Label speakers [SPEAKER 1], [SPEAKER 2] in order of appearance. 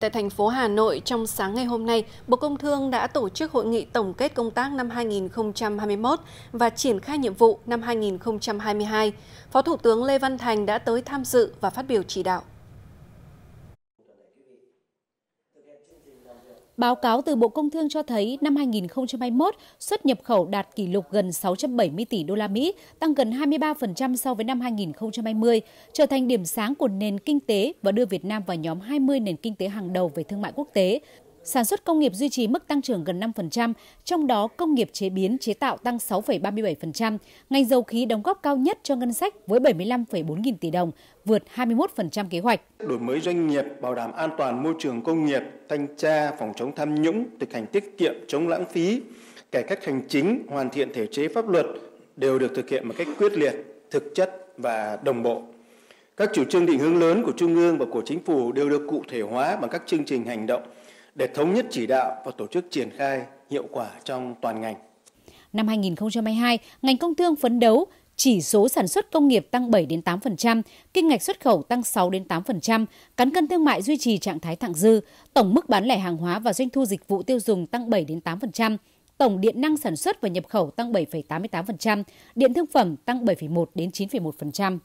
[SPEAKER 1] Tại thành phố Hà Nội, trong sáng ngày hôm nay, Bộ Công Thương đã tổ chức hội nghị tổng kết công tác năm 2021 và triển khai nhiệm vụ năm 2022. Phó Thủ tướng Lê Văn Thành đã tới tham dự và phát biểu chỉ đạo.
[SPEAKER 2] Báo cáo từ Bộ Công Thương cho thấy năm 2021, xuất nhập khẩu đạt kỷ lục gần 670 tỷ đô la Mỹ, tăng gần 23% so với năm 2020, trở thành điểm sáng của nền kinh tế và đưa Việt Nam vào nhóm 20 nền kinh tế hàng đầu về thương mại quốc tế, Sản xuất công nghiệp duy trì mức tăng trưởng gần 5%, trong đó công nghiệp chế biến chế tạo tăng 6,37%, ngành dầu khí đóng góp cao nhất cho ngân sách với 75,4 nghìn tỷ đồng, vượt 21% kế hoạch.
[SPEAKER 3] Đổi mới doanh nghiệp, bảo đảm an toàn môi trường công nghiệp, thanh tra, phòng chống tham nhũng, thực hành tiết kiệm, chống lãng phí, cải cách hành chính, hoàn thiện thể chế pháp luật đều được thực hiện một cách quyết liệt, thực chất và đồng bộ. Các chủ trương định hướng lớn của Trung ương và của Chính phủ đều được cụ thể hóa bằng các chương trình hành động để thống nhất chỉ đạo và tổ chức triển khai hiệu quả trong toàn ngành.
[SPEAKER 2] Năm 2022, ngành công thương phấn đấu chỉ số sản xuất công nghiệp tăng 7 đến 8%, kinh ngạch xuất khẩu tăng 6 đến 8%, cán cân thương mại duy trì trạng thái thặng dư, tổng mức bán lẻ hàng hóa và doanh thu dịch vụ tiêu dùng tăng 7 đến 8%, tổng điện năng sản xuất và nhập khẩu tăng 7,88%, điện thương phẩm tăng 7,1 đến 9,1%.